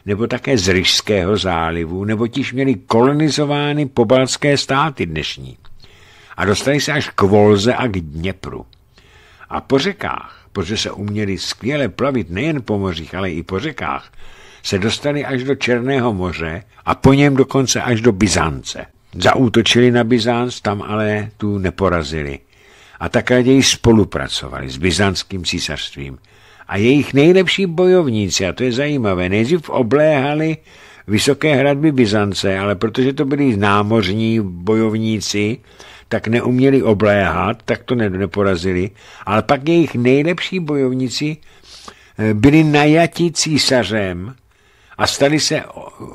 nebo také z Ryšského zálivu, nebo tiž měly kolonizovány pobaltské státy dnešní a dostali se až k Volze a k Dněpru. A po řekách, protože se uměli skvěle plavit nejen po mořích, ale i po řekách, se dostali až do Černého moře a po něm dokonce až do Byzance. Zaútočili na Byzanc, tam ale tu neporazili. A tak raději spolupracovali s byzantským císařstvím – a jejich nejlepší bojovníci, a to je zajímavé, nejdřív obléhali vysoké hradby Byzance, ale protože to byli námořní bojovníci, tak neuměli obléhat, tak to neporazili, ale pak jejich nejlepší bojovníci eh, byli najatí císařem a stali se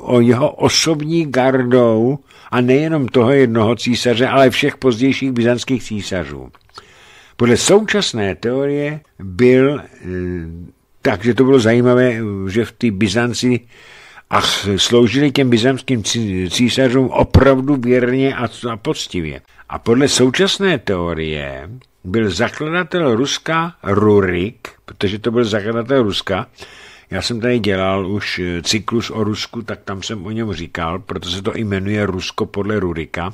o jeho osobní gardou a nejenom toho jednoho císaře, ale všech pozdějších byzantských císařů. Podle současné teorie byl, eh, takže to bylo zajímavé, eh, že v té Byzanci a sloužili těm byzantským císařům opravdu věrně a, poctivě. A podle současné teorie byl zakladatel Ruska Rurik, protože to byl zakladatel Ruska. Já jsem tady dělal už eh, cyklus o Rusku, tak tam jsem o něm říkal, protože to jmenuje Rusko podle Rurika.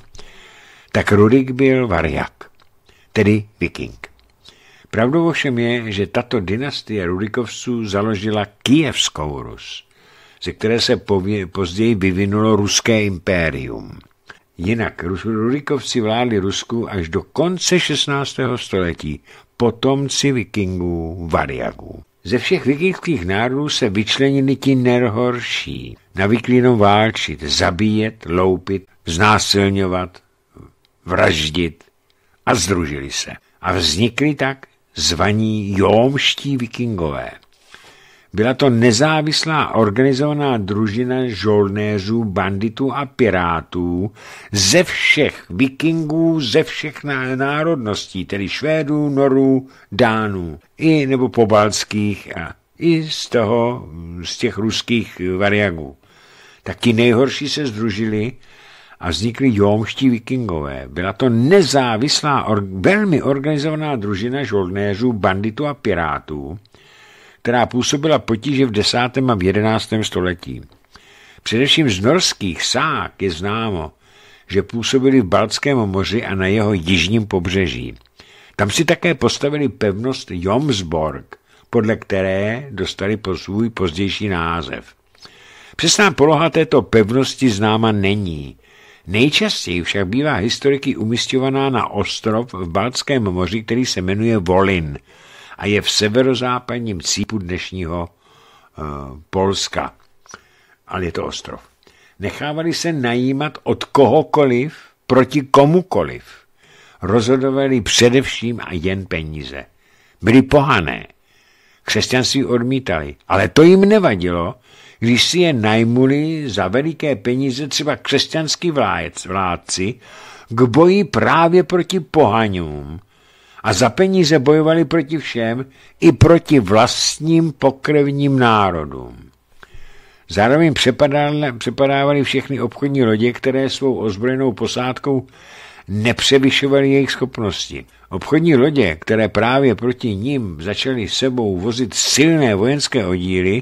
Tak Rurik byl variak tedy viking. Pravdou ovšem je, že tato dynastie Rurikovců založila Kijevskou Rus, ze které se pově, později vyvinulo ruské impérium. Jinak Rurikovci vládli Rusku až do konce 16. století, potomci vikingů Variagů. Ze všech vikingských národů se vyčlenili ti nerhorší. Navykli jenom válčit, zabíjet, loupit, znásilňovat, vraždit, a združili se. A vznikli tak zvaní jómští vikingové. Byla to nezávislá organizovaná družina žolnéřů, banditů a pirátů ze všech vikingů, ze všech národností, tedy Švédů, Norů, Dánů, i nebo pobalských a i z toho, z těch ruských variagů. Tak ti nejhorší se združili a vznikli jomští vikingové. Byla to nezávislá, or, velmi organizovaná družina žoldnéřů, banditů a pirátů, která působila potíže v 10. a v 11. století. Především z norských sák je známo, že působili v Baltském moři a na jeho jižním pobřeží. Tam si také postavili pevnost Jomsborg, podle které dostali po svůj pozdější název. Přesná poloha této pevnosti známa není, Nejčastěji však bývá historiky umistovaná na ostrov v Baltském moři, který se jmenuje Volin a je v severozápadním cípu dnešního uh, Polska. Ale je to ostrov. Nechávali se najímat od kohokoliv proti komukoliv. Rozhodovali především a jen peníze. Byli pohané. Křesťanství odmítali, ale to jim nevadilo, když si je najmuli za veliké peníze třeba křesťanský vládci k boji právě proti pohaňům a za peníze bojovali proti všem i proti vlastním pokrevním národům. Zároveň přepadávali všechny obchodní lodě, které svou ozbrojenou posádkou nepřevyšovaly jejich schopnosti. Obchodní lodě, které právě proti ním začaly sebou vozit silné vojenské oddíly,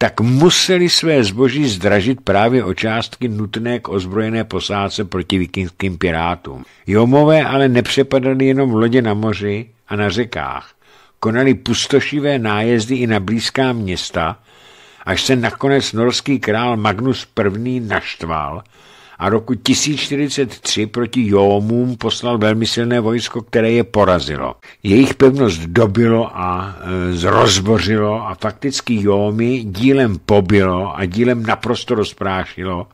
tak museli své zboží zdražit právě o částky nutné k ozbrojené posádce proti vikingským pirátům. Jomové ale nepřepadali jenom lodě na moři a na řekách. Konali pustošivé nájezdy i na blízká města, až se nakonec norský král Magnus I. naštval a roku 1043 proti Jómům poslal velmi silné vojsko, které je porazilo. Jejich pevnost dobilo a e, zrozbořilo a fakticky Jómy dílem pobilo a dílem naprosto rozprášilo,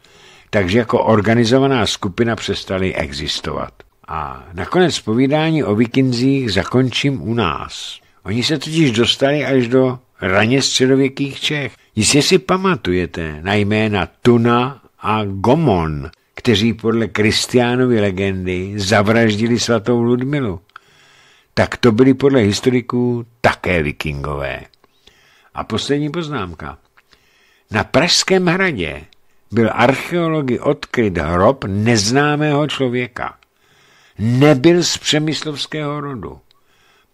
takže jako organizovaná skupina přestali existovat. A nakonec povídání o vikinzích zakončím u nás. Oni se totiž dostali až do raně středověkých Čech. Jistě si pamatujete na jména Tuna a Gomon, kteří podle Kristiánovy legendy zavraždili svatou Ludmilu. Tak to byli podle historiků také vikingové. A poslední poznámka. Na Pražském hradě byl archeologi odkryt hrob neznámého člověka. Nebyl z přemyslovského rodu.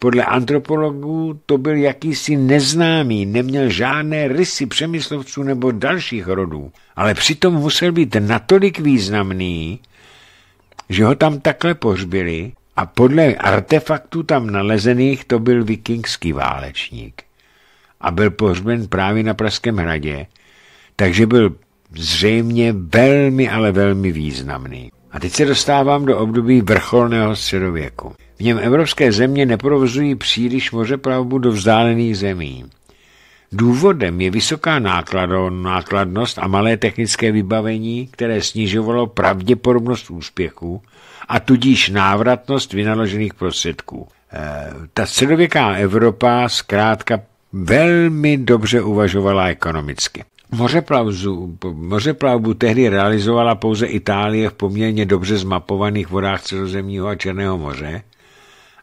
Podle antropologů to byl jakýsi neznámý, neměl žádné rysy přemyslovců nebo dalších rodů, ale přitom musel být natolik významný, že ho tam takhle pohřbili a podle artefaktů tam nalezených to byl vikingský válečník a byl pohřben právě na Pražském hradě, takže byl zřejmě velmi, ale velmi významný. A teď se dostávám do období vrcholného středověku. V něm evropské země neprovozují příliš mořeplavbu do vzdálených zemí. Důvodem je vysoká nákladnost a malé technické vybavení, které snižovalo pravděpodobnost úspěchu a tudíž návratnost vynaložených prostředků. E, ta středověká Evropa zkrátka velmi dobře uvažovala ekonomicky. Mořeplavbu, mořeplavbu tehdy realizovala pouze Itálie v poměrně dobře zmapovaných vodách Středozemního a Černého moře,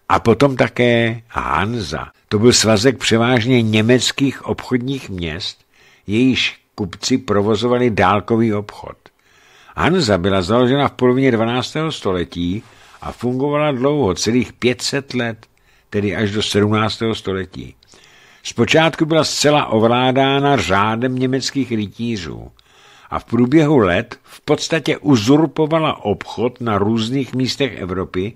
a potom také Hanza. To byl svazek převážně německých obchodních měst, jejíž kupci provozovali dálkový obchod. Hanza byla založena v polovině 12. století a fungovala dlouho, celých 500 let, tedy až do 17. století. Zpočátku byla zcela ovládána řádem německých rytířů a v průběhu let v podstatě uzurpovala obchod na různých místech Evropy,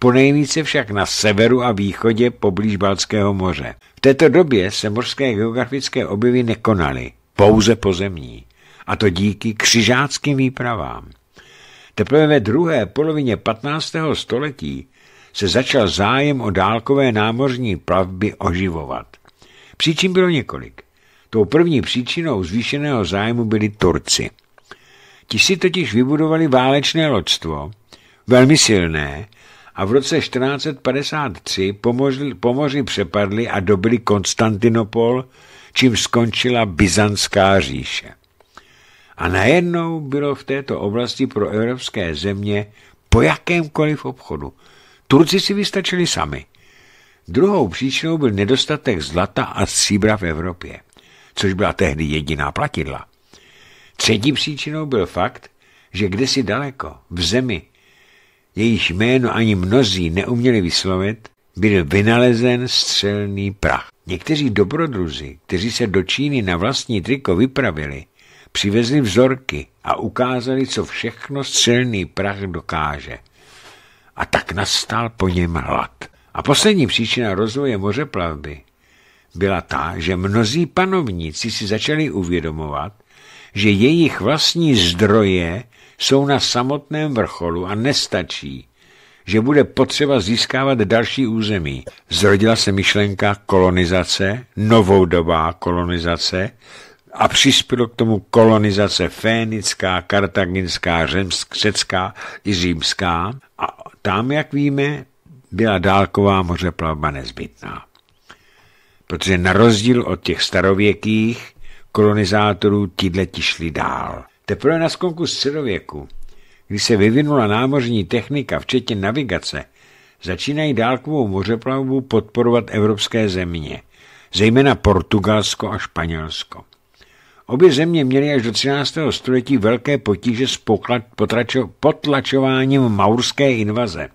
ponejvíce však na severu a východě poblíž Balckého moře. V této době se mořské geografické objevy nekonaly, pouze pozemní, a to díky křižáckým výpravám. Teprve ve druhé polovině 15. století se začal zájem o dálkové námořní plavby oživovat. Příčin bylo několik. Tou první příčinou zvýšeného zájmu byli Turci. Ti si totiž vybudovali válečné loďstvo, velmi silné, a v roce 1453 pomoři, přepadli a dobili Konstantinopol, čím skončila Byzantská říše. A najednou bylo v této oblasti pro evropské země po jakémkoliv obchodu. Turci si vystačili sami. Druhou příčinou byl nedostatek zlata a stříbra v Evropě, což byla tehdy jediná platidla. Třetí příčinou byl fakt, že kdesi daleko, v zemi, jejíž jméno ani mnozí neuměli vyslovit, byl vynalezen střelný prach. Někteří dobrodruzi, kteří se do Číny na vlastní triko vypravili, přivezli vzorky a ukázali, co všechno střelný prach dokáže. A tak nastal po něm hlad. A poslední příčina rozvoje mořeplavby byla ta, že mnozí panovníci si začali uvědomovat, že jejich vlastní zdroje jsou na samotném vrcholu a nestačí, že bude potřeba získávat další území. Zrodila se myšlenka kolonizace, novodobá kolonizace, a přispělo k tomu kolonizace fénická, kartaginská, řemsk, řecká i římská a tam, jak víme, byla dálková mořeplavba nezbytná. Protože na rozdíl od těch starověkých kolonizátorů tíhle ti šli dál. Teprve na skonku středověku, kdy se vyvinula námořní technika, včetně navigace, začínají dálkovou mořeplavbu podporovat evropské země, zejména Portugalsko a Španělsko. Obě země měly až do 13. století velké potíže s potlačováním maurské invaze.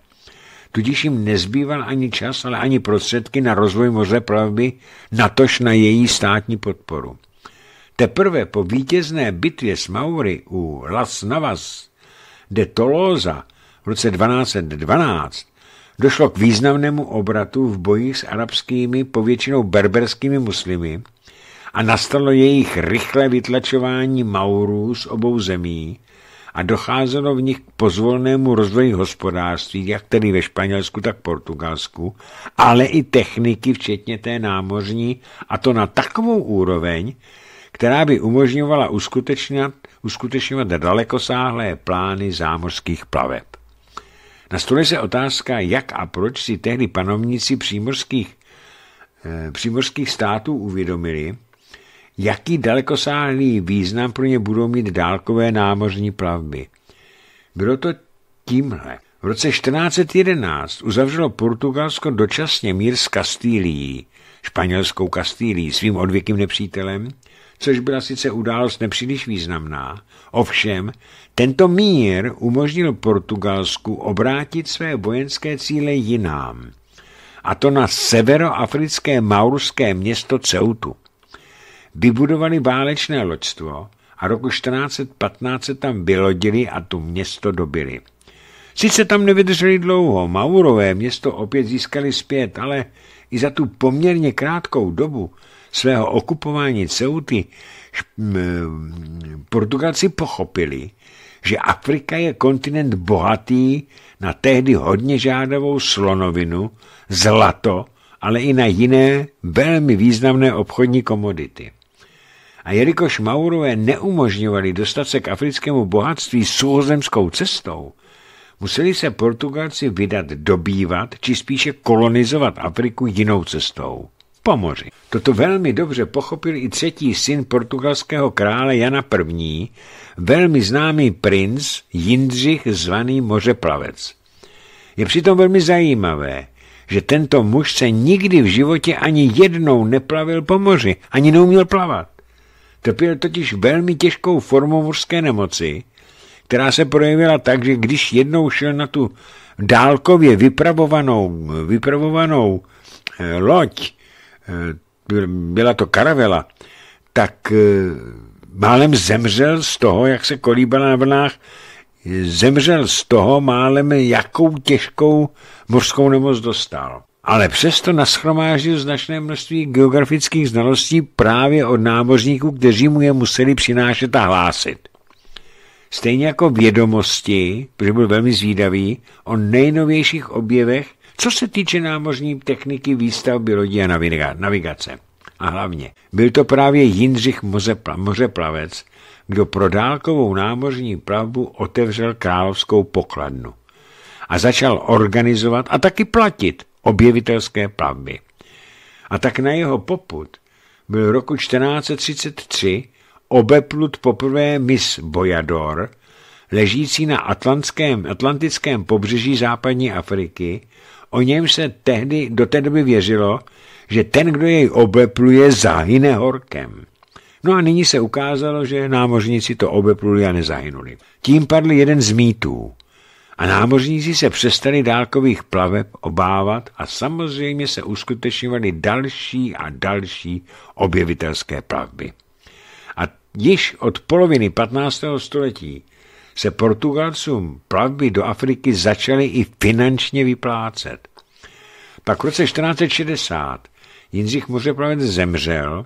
Tudíž jim nezbýval ani čas, ale ani prostředky na rozvoj mořeplavby, natož na její státní podporu. Teprve po vítězné bitvě s Maury u Las Navas de Tolosa v roce 1212 došlo k významnému obratu v bojích s arabskými, povětšinou berberskými muslimy a nastalo jejich rychlé vytlačování Maurů z obou zemí a docházelo v nich k pozvolnému rozvoji hospodářství, jak tedy ve Španělsku, tak Portugalsku, ale i techniky, včetně té námořní, a to na takovou úroveň, která by umožňovala uskutečňovat, uskutečňovat dalekosáhlé plány zámořských plaveb. Na stole se otázka, jak a proč si tehdy panovníci přímořských, e, přímořských států uvědomili, jaký dalekosáhlý význam pro ně budou mít dálkové námořní plavby. Bylo to tímhle. V roce 1411 uzavřelo Portugalsko dočasně mír s Kastílií, španělskou Kastílií, svým odvěkým nepřítelem, což byla sice událost nepříliš významná, ovšem tento mír umožnil Portugalsku obrátit své vojenské cíle jinám, a to na severoafrické maurské město Ceutu. Vybudovali válečné loďstvo a roku 1415 tam vylodili a tu město dobili. Sice tam nevydrželi dlouho, Maurové město opět získali zpět, ale i za tu poměrně krátkou dobu svého okupování Ceuty Portugalci pochopili, že Afrika je kontinent bohatý na tehdy hodně žádavou slonovinu, zlato, ale i na jiné velmi významné obchodní komodity. A jelikož Maurové neumožňovali dostat se k africkému bohatství suhozemskou cestou, museli se Portugalci vydat dobývat, či spíše kolonizovat Afriku jinou cestou po moři. Toto velmi dobře pochopil i třetí syn portugalského krále Jana I., velmi známý princ Jindřich zvaný mořeplavec. Je přitom velmi zajímavé, že tento muž se nikdy v životě ani jednou neplavil po moři, ani neuměl plavat. Trpěl totiž velmi těžkou formou mořské nemoci, která se projevila tak, že když jednou šel na tu dálkově vypravovanou, vypravovanou eh, loď, Eh, byla to karavela, tak eh, málem zemřel z toho, jak se kolíbala na vlnách, zemřel z toho málem, jakou těžkou mořskou nemoc dostal. Ale přesto naschromážil značné množství geografických znalostí právě od námořníků, kteří mu je museli přinášet a hlásit. Stejně jako vědomosti, protože byl velmi zvídavý, o nejnovějších objevech co se týče námořní techniky výstavby lodí a navigace, a hlavně byl to právě Jindřich Mořeplavec, kdo pro dálkovou námořní plavbu otevřel královskou pokladnu a začal organizovat a taky platit objevitelské plavby. A tak na jeho poput byl roku 1433 obeplut poprvé mis Bojador, ležící na atlantském, atlantickém pobřeží západní Afriky O něm se tehdy do té doby věřilo, že ten, kdo jej obepluje, zahyne horkem. No a nyní se ukázalo, že námořníci to obepluli a nezahynuli. Tím padl jeden z mýtů. A námořníci se přestali dálkových plaveb obávat a samozřejmě se uskutečňovaly další a další objevitelské plavby. A již od poloviny 15. století se Portugalcům plavby do Afriky začaly i finančně vyplácet. Pak v roce 1460 Jindřich Mořeplavec zemřel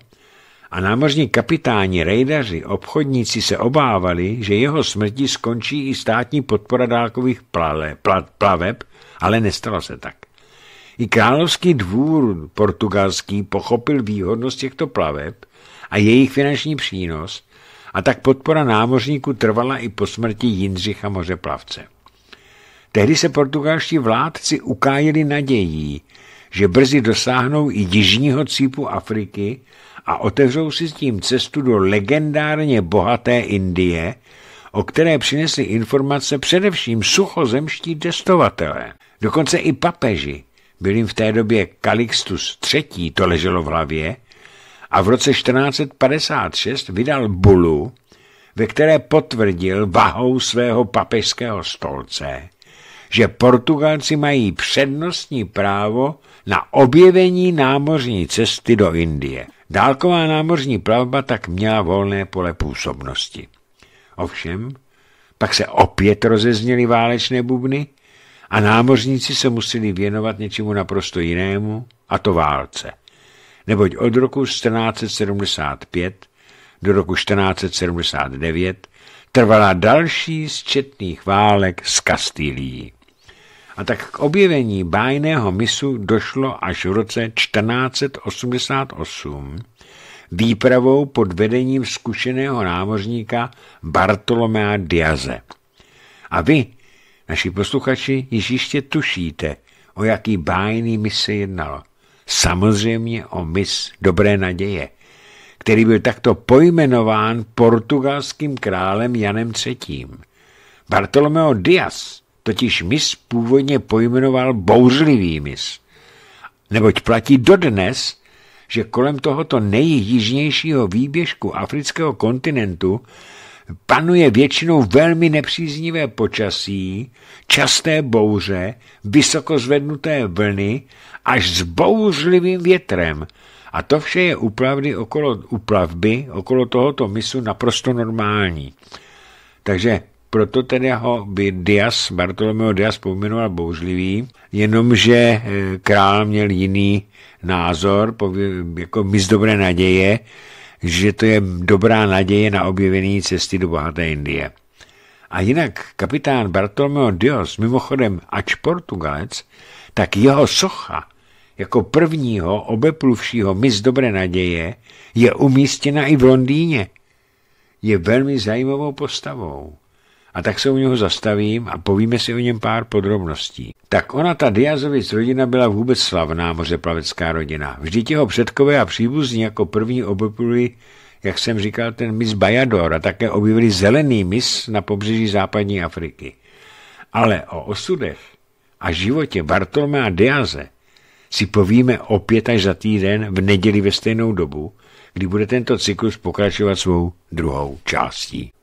a námořní kapitáni, rejdaři, obchodníci se obávali, že jeho smrti skončí i státní podpora dálkových plaveb, ale nestalo se tak. I královský dvůr portugalský pochopil výhodnost těchto plaveb a jejich finanční přínos a tak podpora námořníků trvala i po smrti Jindřicha Mořeplavce. Tehdy se portugalští vládci ukájili nadějí, že brzy dosáhnou i jižního cípu Afriky a otevřou si s tím cestu do legendárně bohaté Indie, o které přinesly informace především suchozemští testovatelé. Dokonce i papeži, byl jim v té době Kalixtus III., to leželo v hlavě, a v roce 1456 vydal bulu, ve které potvrdil vahou svého papežského stolce, že Portugalci mají přednostní právo na objevení námořní cesty do Indie. Dálková námořní plavba tak měla volné pole působnosti. Ovšem, pak se opět rozezněly válečné bubny a námořníci se museli věnovat něčemu naprosto jinému, a to válce neboť od roku 1475 do roku 1479 trvala další z četných válek s Kastílií. A tak k objevení bájného misu došlo až v roce 1488 výpravou pod vedením zkušeného námořníka Bartolomea Diaze. A vy, naši posluchači, již jistě tušíte, o jaký bájný mis se jednalo samozřejmě o mis Dobré naděje, který byl takto pojmenován portugalským králem Janem III. Bartolomeo Dias totiž mis původně pojmenoval bouřlivý mis, neboť platí dodnes, že kolem tohoto nejjižnějšího výběžku afrického kontinentu panuje většinou velmi nepříznivé počasí, časté bouře, vysoko zvednuté vlny až s bouřlivým větrem. A to vše je uplavdy okolo, uplavby okolo tohoto misu naprosto normální. Takže proto tedy ho by Dias, Bartolomeo Dias pojmenoval bouřlivý, jenomže eh, král měl jiný názor, jako mis dobré naděje, že to je dobrá naděje na objevení cesty do bohaté Indie. A jinak kapitán Bartolomeo Dios, mimochodem ač Portugalec, tak jeho socha jako prvního obepluvšího mis dobré naděje je umístěna i v Londýně. Je velmi zajímavou postavou a tak se u něho zastavím a povíme si o něm pár podrobností. Tak ona, ta Diazovic rodina, byla vůbec slavná mořeplavecká rodina. Vždyť jeho předkové a příbuzní jako první objevili, jak jsem říkal, ten mis Bajador a také objevili zelený mis na pobřeží západní Afriky. Ale o osudech a životě Bartolomea Diaze si povíme opět až za týden v neděli ve stejnou dobu, kdy bude tento cyklus pokračovat svou druhou částí.